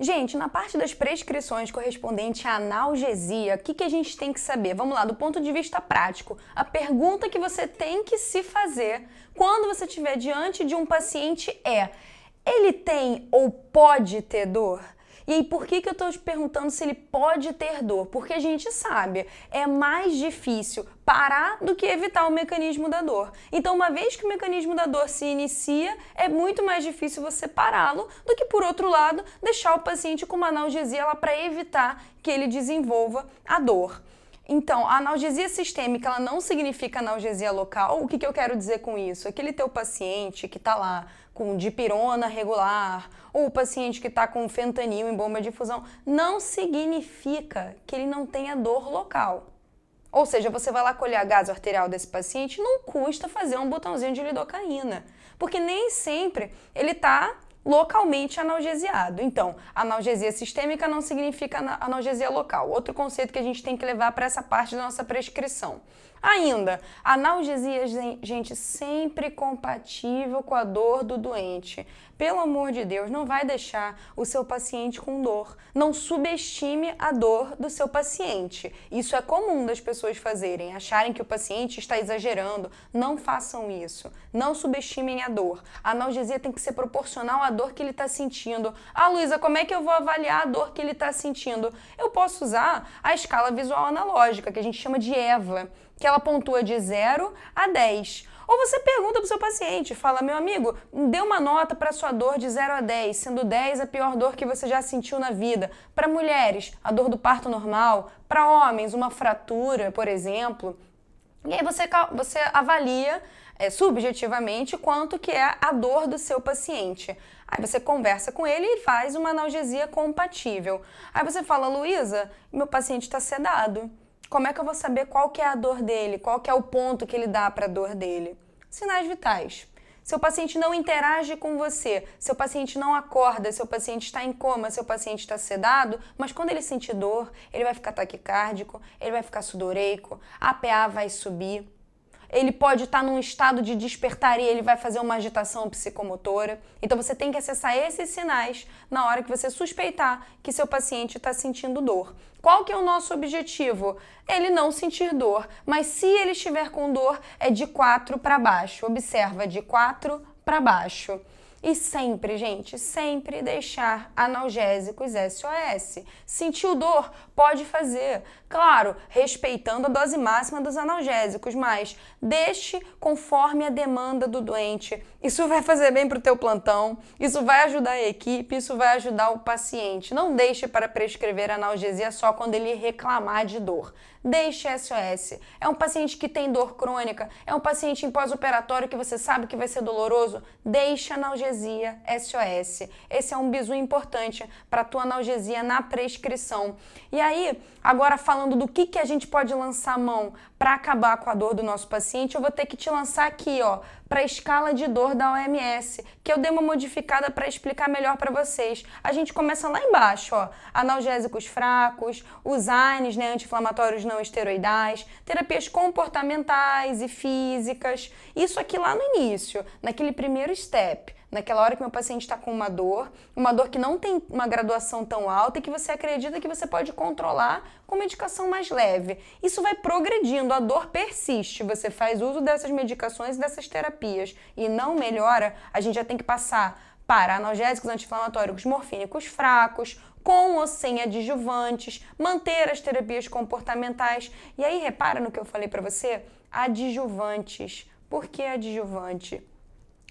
Gente, na parte das prescrições correspondente à analgesia, o que, que a gente tem que saber? Vamos lá, do ponto de vista prático, a pergunta que você tem que se fazer quando você estiver diante de um paciente é: ele tem ou pode ter dor? E por que, que eu estou te perguntando se ele pode ter dor? Porque a gente sabe, é mais difícil parar do que evitar o mecanismo da dor. Então, uma vez que o mecanismo da dor se inicia, é muito mais difícil você pará-lo do que, por outro lado, deixar o paciente com uma analgesia lá para evitar que ele desenvolva a dor. Então, a analgesia sistêmica ela não significa analgesia local. O que, que eu quero dizer com isso? Aquele teu paciente que está lá com dipirona regular ou o paciente que está com fentanil em bomba de fusão, não significa que ele não tenha dor local. Ou seja, você vai lá colher a gás arterial desse paciente, não custa fazer um botãozinho de lidocaína, porque nem sempre ele está localmente analgesiado. Então, analgesia sistêmica não significa analgesia local. Outro conceito que a gente tem que levar para essa parte da nossa prescrição. Ainda, analgesia, gente, sempre compatível com a dor do doente. Pelo amor de Deus, não vai deixar o seu paciente com dor. Não subestime a dor do seu paciente. Isso é comum das pessoas fazerem, acharem que o paciente está exagerando. Não façam isso. Não subestimem a dor. A analgesia tem que ser proporcional à dor que ele está sentindo. Ah, Luísa, como é que eu vou avaliar a dor que ele está sentindo? Eu posso usar a escala visual analógica, que a gente chama de EVA que ela pontua de 0 a 10. Ou você pergunta para o seu paciente, fala, meu amigo, dê uma nota para sua dor de 0 a 10, sendo 10 a pior dor que você já sentiu na vida. Para mulheres, a dor do parto normal. Para homens, uma fratura, por exemplo. E aí você, você avalia é, subjetivamente quanto que é a dor do seu paciente. Aí você conversa com ele e faz uma analgesia compatível. Aí você fala, Luísa, meu paciente está sedado como é que eu vou saber qual que é a dor dele, qual que é o ponto que ele dá para a dor dele? Sinais vitais. Seu paciente não interage com você, seu paciente não acorda, seu paciente está em coma, seu paciente está sedado, mas quando ele sentir dor, ele vai ficar taquicárdico, ele vai ficar sudoreico, a PA vai subir ele pode estar tá num estado de despertar e ele vai fazer uma agitação psicomotora. Então você tem que acessar esses sinais na hora que você suspeitar que seu paciente está sentindo dor. Qual que é o nosso objetivo? Ele não sentir dor, mas se ele estiver com dor, é de 4 para baixo. Observa, de 4 para baixo. E sempre, gente, sempre deixar analgésicos SOS. Sentiu dor? Pode fazer. Claro, respeitando a dose máxima dos analgésicos, mas deixe conforme a demanda do doente. Isso vai fazer bem para o teu plantão, isso vai ajudar a equipe, isso vai ajudar o paciente. Não deixe para prescrever analgesia só quando ele reclamar de dor. Deixe SOS. É um paciente que tem dor crônica, é um paciente em pós-operatório que você sabe que vai ser doloroso, deixe analgesia analgesia SOS. Esse é um bizu importante para a tua analgesia na prescrição. E aí, agora falando do que, que a gente pode lançar a mão para acabar com a dor do nosso paciente, eu vou ter que te lançar aqui, ó, para a escala de dor da OMS, que eu dei uma modificada para explicar melhor para vocês. A gente começa lá embaixo, ó, analgésicos fracos, os ANES, né, anti-inflamatórios não esteroidais, terapias comportamentais e físicas. Isso aqui lá no início, naquele primeiro step naquela hora que meu paciente está com uma dor, uma dor que não tem uma graduação tão alta e que você acredita que você pode controlar com medicação mais leve. Isso vai progredindo, a dor persiste. Você faz uso dessas medicações e dessas terapias e não melhora, a gente já tem que passar para analgésicos, anti-inflamatórios, morfínicos fracos, com ou sem adjuvantes, manter as terapias comportamentais. E aí repara no que eu falei para você, adjuvantes. Por que adjuvante?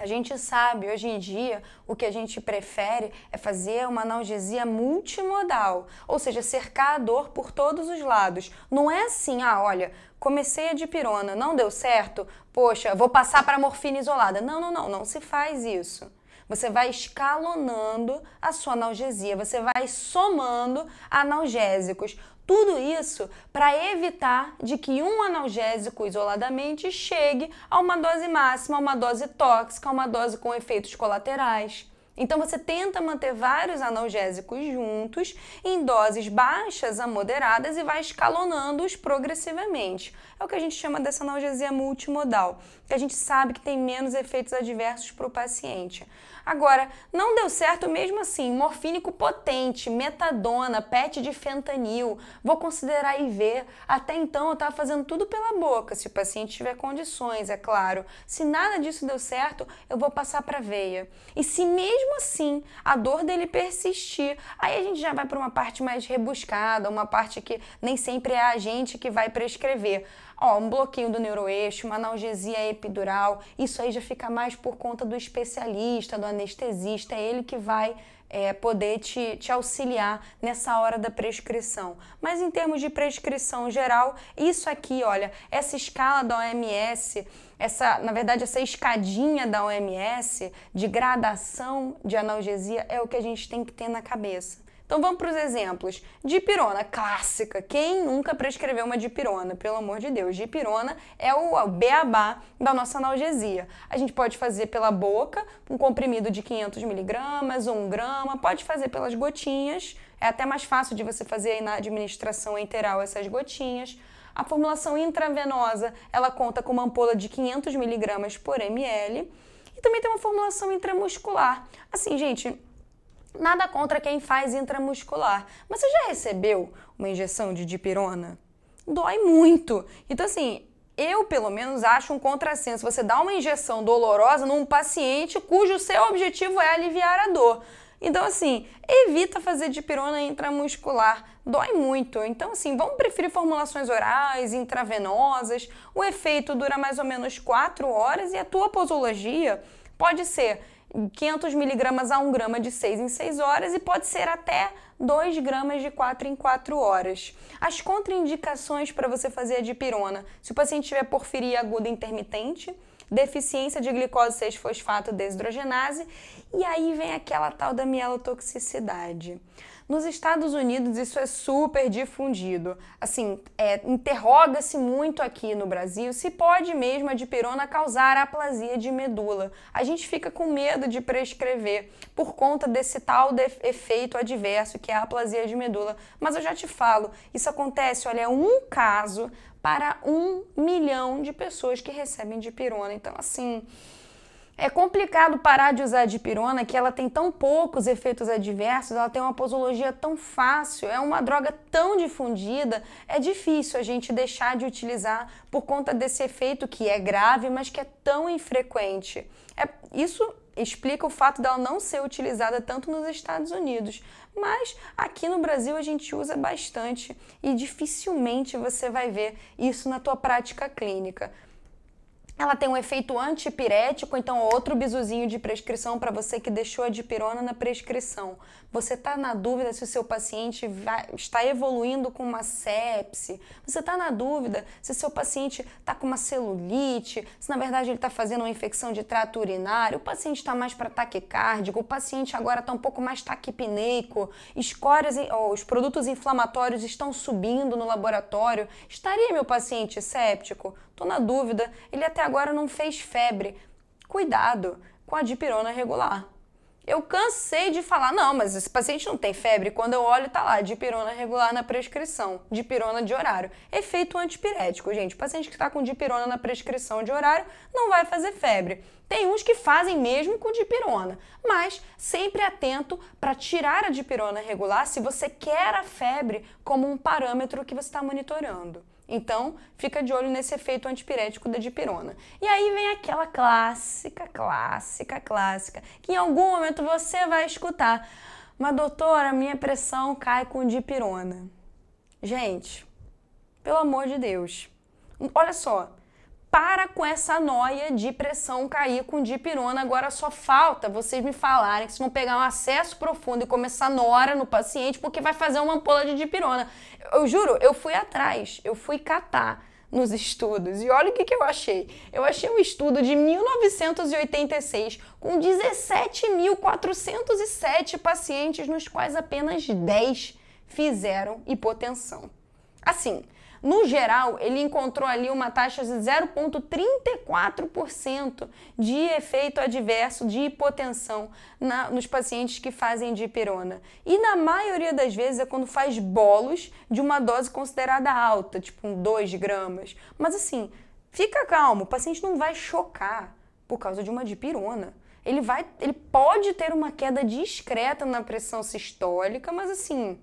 A gente sabe, hoje em dia, o que a gente prefere é fazer uma analgesia multimodal, ou seja, cercar a dor por todos os lados. Não é assim, ah, olha, comecei a dipirona, não deu certo, poxa, vou passar para morfina isolada. Não, não, não, não se faz isso. Você vai escalonando a sua analgesia, você vai somando analgésicos. Tudo isso para evitar de que um analgésico isoladamente chegue a uma dose máxima, a uma dose tóxica, a uma dose com efeitos colaterais. Então você tenta manter vários analgésicos juntos em doses baixas a moderadas e vai escalonando-os progressivamente. É o que a gente chama dessa analgesia multimodal, que a gente sabe que tem menos efeitos adversos para o paciente. Agora, não deu certo mesmo assim, morfínico potente, metadona, PET de fentanil, vou considerar IV. Até então eu estava fazendo tudo pela boca, se o paciente tiver condições, é claro. Se nada disso deu certo, eu vou passar para veia. E se mesmo assim a dor dele persistir, aí a gente já vai para uma parte mais rebuscada, uma parte que nem sempre é a gente que vai prescrever. Ó, um bloqueio do neuroeixo, uma analgesia epidural, isso aí já fica mais por conta do especialista, do anestesista, é ele que vai é, poder te, te auxiliar nessa hora da prescrição. Mas em termos de prescrição geral, isso aqui, olha, essa escala da OMS, essa, na verdade, essa escadinha da OMS de gradação de analgesia é o que a gente tem que ter na cabeça. Então vamos para os exemplos. Dipirona, clássica. Quem nunca prescreveu uma dipirona? Pelo amor de Deus. Dipirona é o é beabá da nossa analgesia. A gente pode fazer pela boca, um comprimido de 500 miligramas, 1 grama, pode fazer pelas gotinhas. É até mais fácil de você fazer aí na administração enteral essas gotinhas. A formulação intravenosa, ela conta com uma ampola de 500 miligramas por ml. E também tem uma formulação intramuscular. Assim, gente, Nada contra quem faz intramuscular, mas você já recebeu uma injeção de dipirona? Dói muito. Então, assim, eu pelo menos acho um contrassenso você dar uma injeção dolorosa num paciente cujo seu objetivo é aliviar a dor. Então, assim, evita fazer dipirona intramuscular, dói muito. Então, assim, vamos preferir formulações orais, intravenosas. O efeito dura mais ou menos 4 horas e a tua posologia pode ser 500 miligramas a 1 grama de 6 em 6 horas e pode ser até 2 gramas de 4 em 4 horas. As contraindicações para você fazer a dipirona, se o paciente tiver porfiria aguda intermitente, deficiência de glicose 6-fosfato desidrogenase, e aí vem aquela tal da mielotoxicidade. Nos Estados Unidos isso é super difundido. Assim, é, interroga-se muito aqui no Brasil se pode mesmo a dipirona causar a aplasia de medula. A gente fica com medo de prescrever por conta desse tal de efeito adverso que é a aplasia de medula. Mas eu já te falo, isso acontece, olha, é um caso, para um milhão de pessoas que recebem dipirona. Então, assim, é complicado parar de usar a dipirona, que ela tem tão poucos efeitos adversos, ela tem uma posologia tão fácil, é uma droga tão difundida, é difícil a gente deixar de utilizar por conta desse efeito que é grave, mas que é tão infrequente. É, isso explica o fato dela não ser utilizada tanto nos Estados Unidos, mas aqui no Brasil a gente usa bastante e dificilmente você vai ver isso na tua prática clínica. Ela tem um efeito antipirético, então outro bizuzinho de prescrição para você que deixou a dipirona na prescrição. Você está na dúvida se o seu paciente vai, está evoluindo com uma sepse, você está na dúvida se o seu paciente está com uma celulite, se na verdade ele está fazendo uma infecção de trato urinário, o paciente está mais para taquicárdico, o paciente agora está um pouco mais taquipneico, escórias, oh, os produtos inflamatórios estão subindo no laboratório. Estaria meu paciente séptico? Tô na dúvida, ele até agora não fez febre. Cuidado com a dipirona regular. Eu cansei de falar, não, mas esse paciente não tem febre. Quando eu olho, tá lá, dipirona regular na prescrição, dipirona de horário. Efeito antipirético, gente. O paciente que está com dipirona na prescrição de horário não vai fazer febre. Tem uns que fazem mesmo com dipirona, mas sempre atento para tirar a dipirona regular se você quer a febre como um parâmetro que você está monitorando. Então, fica de olho nesse efeito antipirético da dipirona. E aí vem aquela clássica, clássica, clássica, que em algum momento você vai escutar. Mas, doutora, minha pressão cai com dipirona. Gente, pelo amor de Deus. Olha só, para com essa noia de pressão cair com dipirona. Agora só falta vocês me falarem que se vão pegar um acesso profundo e começar nora no paciente, porque vai fazer uma ampola de dipirona. Eu juro, eu fui atrás, eu fui catar nos estudos. E olha o que, que eu achei. Eu achei um estudo de 1986 com 17.407 pacientes, nos quais apenas 10 fizeram hipotensão. Assim, no geral, ele encontrou ali uma taxa de 0,34% de efeito adverso de hipotensão na, nos pacientes que fazem dipirona. E na maioria das vezes é quando faz bolos de uma dose considerada alta, tipo 2 gramas. Mas assim, fica calmo, o paciente não vai chocar por causa de uma dipirona ele vai, ele pode ter uma queda discreta na pressão sistólica, mas assim,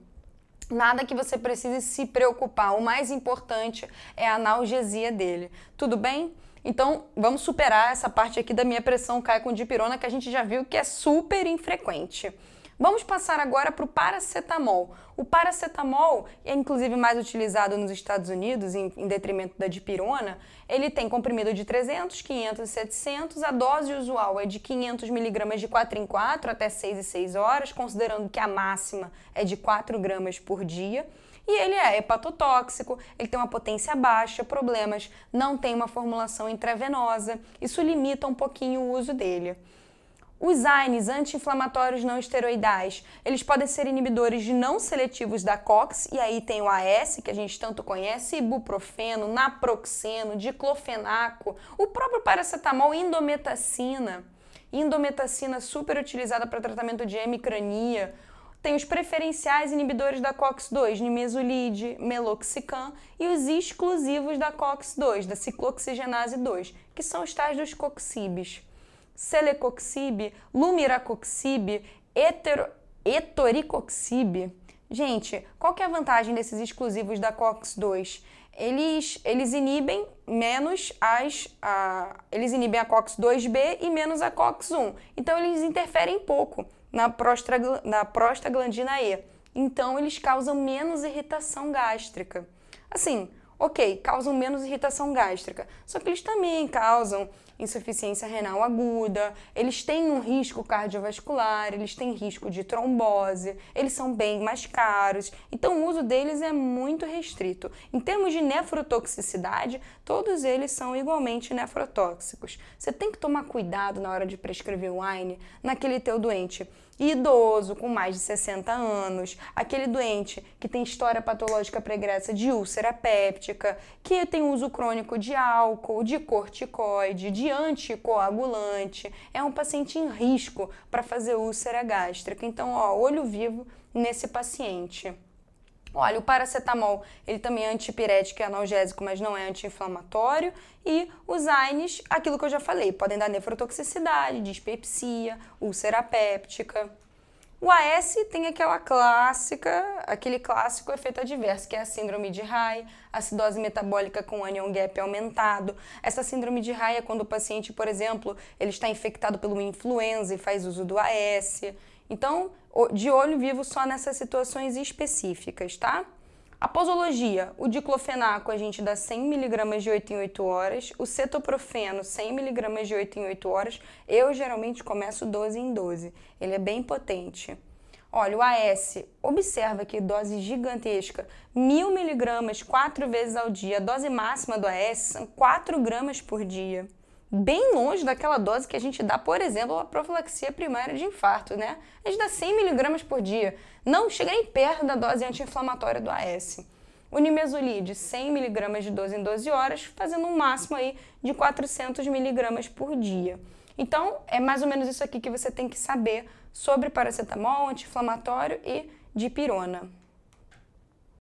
Nada que você precise se preocupar. O mais importante é a analgesia dele. Tudo bem? Então, vamos superar essa parte aqui da minha pressão cai com dipirona, que a gente já viu que é super infrequente. Vamos passar agora para o paracetamol. O paracetamol é inclusive mais utilizado nos Estados Unidos, em, em, detrimento da dipirona. Ele tem comprimido de 300, 500 e 700. A dose usual é de 500 miligramas de 4 em 4 até 6 e 6 horas, considerando que a máxima é de 4 gramas por dia. E ele é hepatotóxico, ele tem uma potência baixa, problemas, não tem uma formulação intravenosa. Isso limita um pouquinho o uso dele. Os AINES, anti-inflamatórios não esteroidais, eles podem ser inibidores não seletivos da COX, e aí tem o AS, que a gente tanto conhece, ibuprofeno, naproxeno, diclofenaco, o próprio paracetamol, indometacina. Indometacina super utilizada para tratamento de hemicrania. Tem os preferenciais inibidores da COX-2, nimesulide, meloxicam, e os exclusivos da COX-2, da ciclooxigenase 2, que são os tais dos coxibes celecoxib, lumiracoxib, etero, etoricoxib. Gente, qual que é a vantagem desses exclusivos da COX-2? Eles, eles inibem menos as. A, eles inibem a COX-2B e menos a COX-1. Então eles interferem pouco na, prostra, na prostaglandina E. Então eles causam menos irritação gástrica. Assim, ok, causam menos irritação gástrica. Só que eles também causam insuficiência renal aguda, eles têm um risco cardiovascular, eles têm risco de trombose, eles são bem mais caros, então o uso deles é muito restrito. Em termos de nefrotoxicidade, todos eles são igualmente nefrotóxicos. Você tem que tomar cuidado na hora de prescrever o wine naquele teu doente idoso com mais de 60 anos, aquele doente que tem história patológica pregressa de úlcera péptica, que tem uso crônico de álcool, de corticoide, de anticoagulante, é um paciente em risco para fazer úlcera gástrica. Então, ó, olho vivo nesse paciente. Olha, o paracetamol, ele também é antipirético e analgésico, mas não é anti-inflamatório. E os AINES, aquilo que eu já falei, podem dar nefrotoxicidade, dispepsia, úlcera péptica. O AS tem aquela clássica, aquele clássico efeito adverso, que é a síndrome de Rai, acidose metabólica com anion gap aumentado. Essa síndrome de Rai é quando o paciente, por exemplo, ele está infectado pelo influenza e faz uso do AS. Então, de olho vivo só nessas situações específicas, tá? A posologia, o diclofenaco a gente dá 100 mg de 8 em 8 horas, o cetoprofeno 100 mg de 8 em 8 horas, eu geralmente começo 12 em 12, ele é bem potente. Olha, o AS, observa que dose gigantesca, 1000 miligramas quatro vezes ao dia, a dose máxima do AS são 4 gramas por dia bem longe daquela dose que a gente dá, por exemplo, a profilaxia primária de infarto, né? A gente dá 100 miligramas por dia, não chega nem perto da dose anti-inflamatória do AS. O nimesulide, 100 miligramas de 12 em 12 horas, fazendo um máximo aí de 400 miligramas por dia. Então, é mais ou menos isso aqui que você tem que saber sobre paracetamol, anti-inflamatório e dipirona.